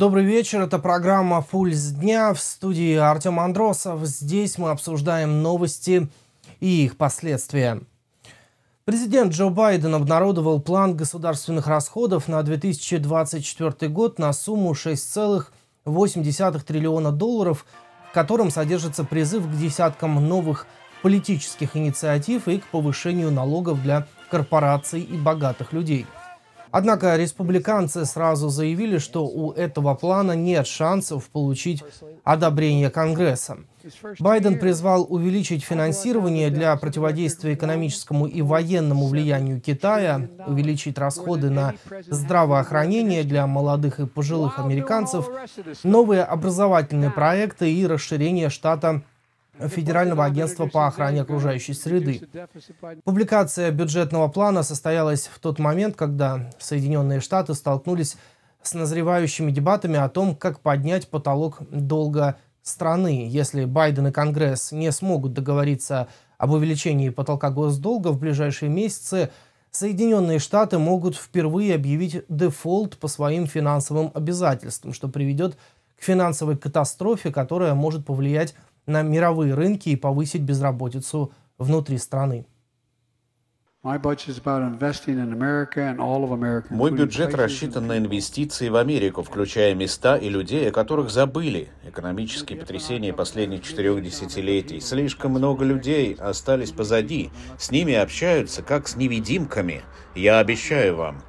Добрый вечер, это программа «Пульс дня» в студии Артем Андросов. Здесь мы обсуждаем новости и их последствия. Президент Джо Байден обнародовал план государственных расходов на 2024 год на сумму 6,8 триллиона долларов, в котором содержится призыв к десяткам новых политических инициатив и к повышению налогов для корпораций и богатых людей – Однако республиканцы сразу заявили, что у этого плана нет шансов получить одобрение Конгресса. Байден призвал увеличить финансирование для противодействия экономическому и военному влиянию Китая, увеличить расходы на здравоохранение для молодых и пожилых американцев, новые образовательные проекты и расширение штата Федерального агентства по охране окружающей среды. Публикация бюджетного плана состоялась в тот момент, когда Соединенные Штаты столкнулись с назревающими дебатами о том, как поднять потолок долга страны. Если Байден и Конгресс не смогут договориться об увеличении потолка госдолга в ближайшие месяцы, Соединенные Штаты могут впервые объявить дефолт по своим финансовым обязательствам, что приведет к финансовой катастрофе, которая может повлиять на мировые рынки и повысить безработицу внутри страны. Мой бюджет рассчитан на инвестиции в Америку, включая места и людей, о которых забыли. Экономические потрясения последних четырех десятилетий. Слишком много людей остались позади. С ними общаются, как с невидимками. Я обещаю вам.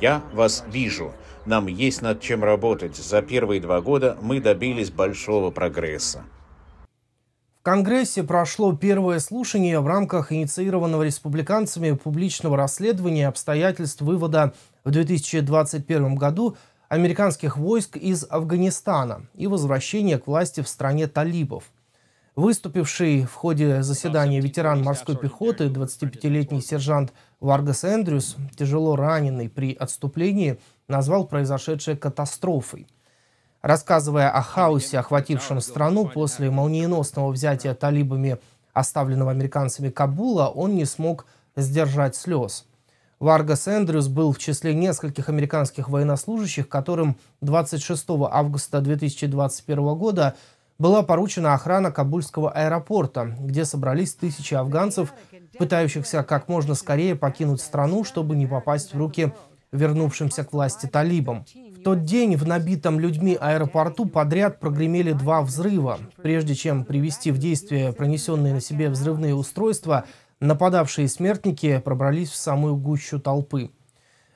Я вас вижу. Нам есть над чем работать. За первые два года мы добились большого прогресса. Конгрессе прошло первое слушание в рамках инициированного республиканцами публичного расследования обстоятельств вывода в 2021 году американских войск из Афганистана и возвращения к власти в стране талибов. Выступивший в ходе заседания ветеран морской пехоты, 25-летний сержант Варгас Эндрюс, тяжело раненый при отступлении, назвал произошедшее катастрофой – Рассказывая о хаосе, охватившем страну после молниеносного взятия талибами оставленного американцами Кабула, он не смог сдержать слез. Варгас Эндрюс был в числе нескольких американских военнослужащих, которым 26 августа 2021 года была поручена охрана Кабульского аэропорта, где собрались тысячи афганцев, пытающихся как можно скорее покинуть страну, чтобы не попасть в руки вернувшимся к власти талибам тот день в набитом людьми аэропорту подряд прогремели два взрыва. Прежде чем привести в действие пронесенные на себе взрывные устройства, нападавшие смертники пробрались в самую гущу толпы.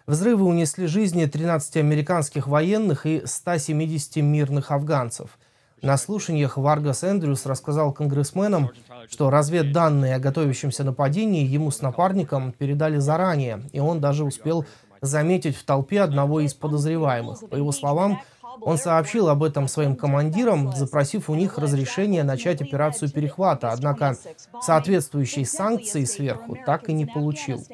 Взрывы унесли жизни 13 американских военных и 170 мирных афганцев. На слушаниях Варгас Эндрюс рассказал конгрессменам, что разведданные о готовящемся нападении ему с напарником передали заранее, и он даже успел заметить в толпе одного из подозреваемых. По его словам, он сообщил об этом своим командирам, запросив у них разрешение начать операцию перехвата, однако соответствующей санкции сверху так и не получил.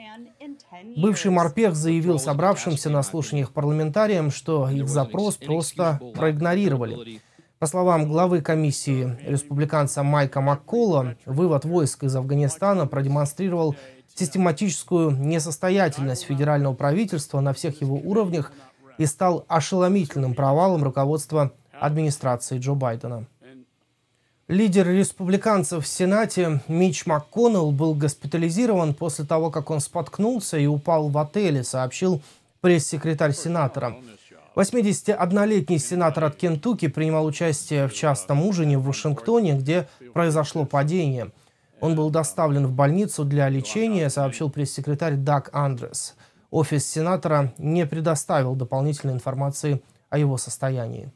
Бывший морпех заявил собравшимся на слушаниях парламентариям, что их запрос просто проигнорировали. По словам главы комиссии республиканца Майка Маккола, вывод войск из Афганистана продемонстрировал систематическую несостоятельность федерального правительства на всех его уровнях и стал ошеломительным провалом руководства администрации Джо Байдена. Лидер республиканцев в Сенате Мич МакКоннелл был госпитализирован после того, как он споткнулся и упал в отеле, сообщил пресс-секретарь сенатора. 81-летний сенатор от Кентукки принимал участие в частном ужине в Вашингтоне, где произошло падение – он был доставлен в больницу для лечения, сообщил пресс-секретарь Дак Андрес. Офис сенатора не предоставил дополнительной информации о его состоянии.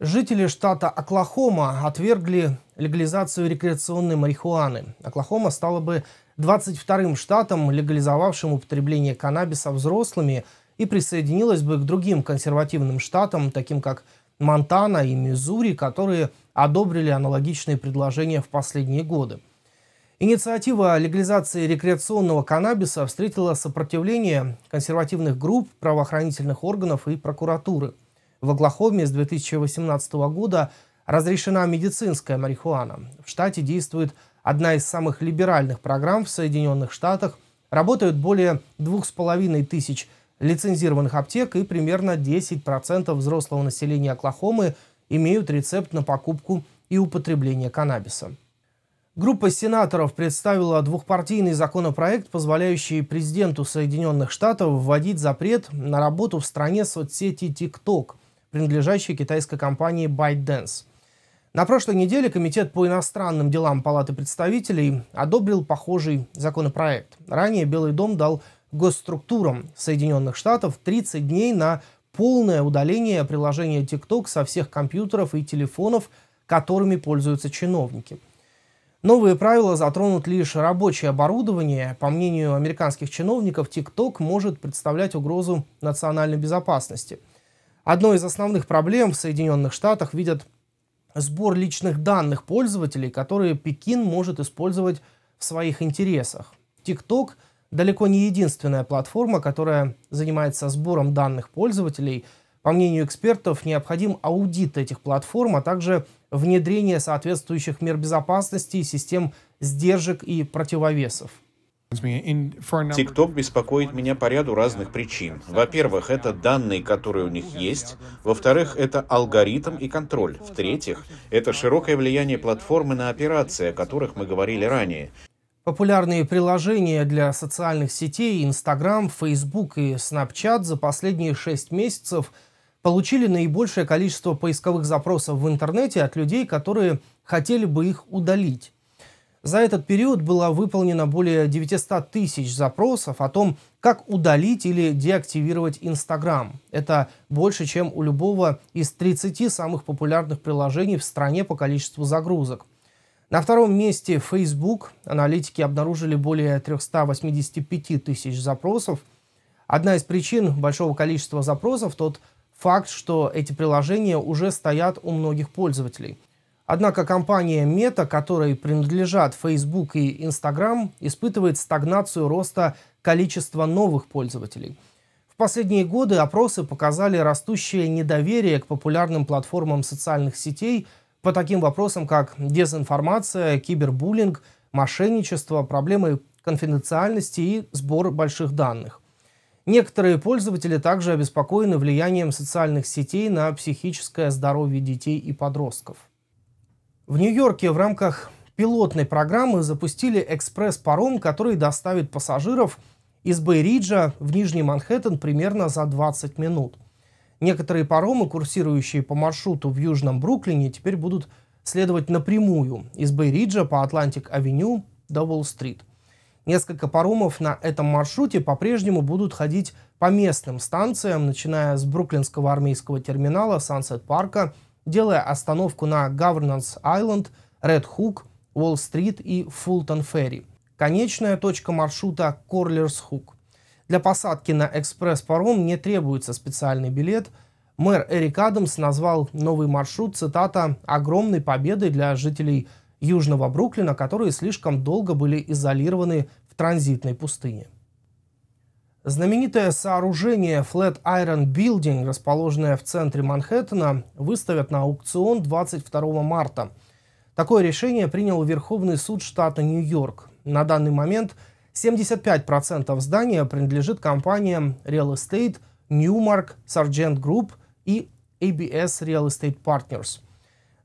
Жители штата Оклахома отвергли легализацию рекреационной марихуаны. Оклахома стала бы 22-м штатом, легализовавшим употребление каннабиса взрослыми и присоединилась бы к другим консервативным штатам, таким как Монтана и Миссури, которые – одобрили аналогичные предложения в последние годы. Инициатива легализации рекреационного каннабиса встретила сопротивление консервативных групп, правоохранительных органов и прокуратуры. В Оклахоме с 2018 года разрешена медицинская марихуана. В штате действует одна из самых либеральных программ в Соединенных Штатах. Работают более двух с половиной тысяч лицензированных аптек и примерно 10% взрослого населения Оклахомы – имеют рецепт на покупку и употребление каннабиса. Группа сенаторов представила двухпартийный законопроект, позволяющий президенту Соединенных Штатов вводить запрет на работу в стране соцсети TikTok, принадлежащей китайской компании ByteDance. На прошлой неделе Комитет по иностранным делам Палаты представителей одобрил похожий законопроект. Ранее Белый дом дал госструктурам Соединенных Штатов 30 дней на полное удаление приложения TikTok со всех компьютеров и телефонов, которыми пользуются чиновники. Новые правила затронут лишь рабочее оборудование. По мнению американских чиновников, TikTok может представлять угрозу национальной безопасности. Одной из основных проблем в Соединенных Штатах видят сбор личных данных пользователей, которые Пекин может использовать в своих интересах. TikTok – далеко не единственная платформа, которая занимается сбором данных пользователей. По мнению экспертов, необходим аудит этих платформ, а также внедрение соответствующих мер безопасности, и систем сдержек и противовесов. TikTok беспокоит меня по ряду разных причин. Во-первых, это данные, которые у них есть. Во-вторых, это алгоритм и контроль. В-третьих, это широкое влияние платформы на операции, о которых мы говорили ранее. Популярные приложения для социальных сетей Instagram, Facebook и Snapchat за последние шесть месяцев получили наибольшее количество поисковых запросов в интернете от людей, которые хотели бы их удалить. За этот период было выполнено более 900 тысяч запросов о том, как удалить или деактивировать Instagram. Это больше, чем у любого из 30 самых популярных приложений в стране по количеству загрузок – на втором месте Facebook. Аналитики обнаружили более 385 тысяч запросов. Одна из причин большого количества запросов – тот факт, что эти приложения уже стоят у многих пользователей. Однако компания Meta, которой принадлежат Facebook и Instagram, испытывает стагнацию роста количества новых пользователей. В последние годы опросы показали растущее недоверие к популярным платформам социальных сетей – по таким вопросам, как дезинформация, кибербуллинг, мошенничество, проблемы конфиденциальности и сбор больших данных. Некоторые пользователи также обеспокоены влиянием социальных сетей на психическое здоровье детей и подростков. В Нью-Йорке в рамках пилотной программы запустили экспресс-паром, который доставит пассажиров из Бейриджа в Нижний Манхэттен примерно за 20 минут – Некоторые паромы, курсирующие по маршруту в Южном Бруклине, теперь будут следовать напрямую из Бейриджа по Атлантик-авеню до Уолл-стрит. Несколько паромов на этом маршруте по-прежнему будут ходить по местным станциям, начиная с Бруклинского армейского терминала Сансет-парка, делая остановку на Governance-Айленд, Ред-Хук, Уолл-стрит и Фултон-Ферри. Конечная точка маршрута – Корлерс-Хук – для посадки на экспресс-паром не требуется специальный билет. Мэр Эрик Адамс назвал новый маршрут, цитата, «огромной победой для жителей Южного Бруклина, которые слишком долго были изолированы в транзитной пустыне». Знаменитое сооружение Flat Iron Building, расположенное в центре Манхэттена, выставят на аукцион 22 марта. Такое решение принял Верховный суд штата Нью-Йорк. На данный момент – 75% здания принадлежит компаниям Real Estate, Newmark, Sargent Group и ABS Real Estate Partners.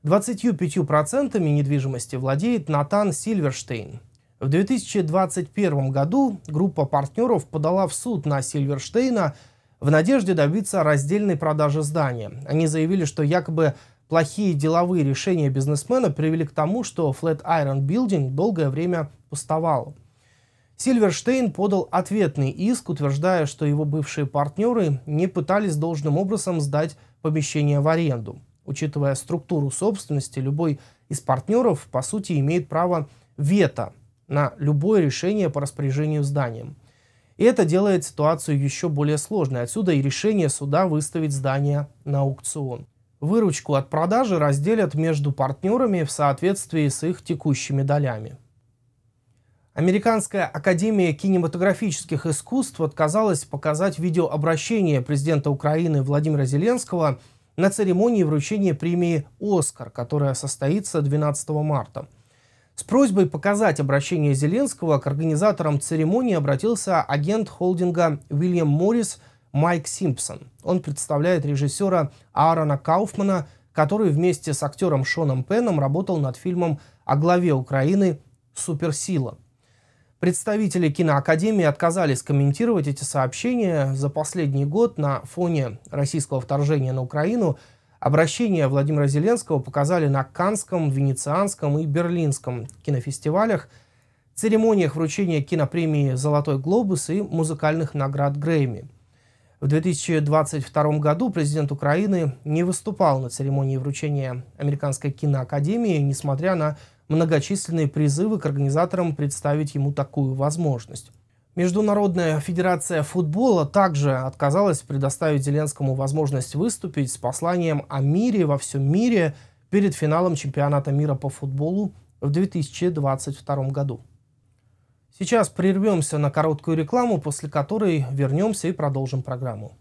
25% недвижимости владеет Натан Сильверштейн. В 2021 году группа партнеров подала в суд на Сильверштейна в надежде добиться раздельной продажи здания. Они заявили, что якобы плохие деловые решения бизнесмена привели к тому, что Flatiron Building долгое время пустовал. Сильверштейн подал ответный иск, утверждая, что его бывшие партнеры не пытались должным образом сдать помещение в аренду. Учитывая структуру собственности, любой из партнеров, по сути, имеет право вето на любое решение по распоряжению зданием. И это делает ситуацию еще более сложной. Отсюда и решение суда выставить здание на аукцион. Выручку от продажи разделят между партнерами в соответствии с их текущими долями. Американская академия кинематографических искусств отказалась показать видеообращение президента Украины Владимира Зеленского на церемонии вручения премии «Оскар», которая состоится 12 марта. С просьбой показать обращение Зеленского к организаторам церемонии обратился агент холдинга Уильям Моррис Майк Симпсон. Он представляет режиссера Аарона Кауфмана, который вместе с актером Шоном Пеном работал над фильмом о главе Украины «Суперсила». Представители киноакадемии отказались комментировать эти сообщения. За последний год на фоне российского вторжения на Украину обращения Владимира Зеленского показали на Канском, Венецианском и Берлинском кинофестивалях, церемониях вручения кинопремии «Золотой глобус» и музыкальных наград Грэмми. В 2022 году президент Украины не выступал на церемонии вручения Американской киноакадемии, несмотря на многочисленные призывы к организаторам представить ему такую возможность. Международная федерация футбола также отказалась предоставить Зеленскому возможность выступить с посланием о мире во всем мире перед финалом чемпионата мира по футболу в 2022 году. Сейчас прервемся на короткую рекламу, после которой вернемся и продолжим программу.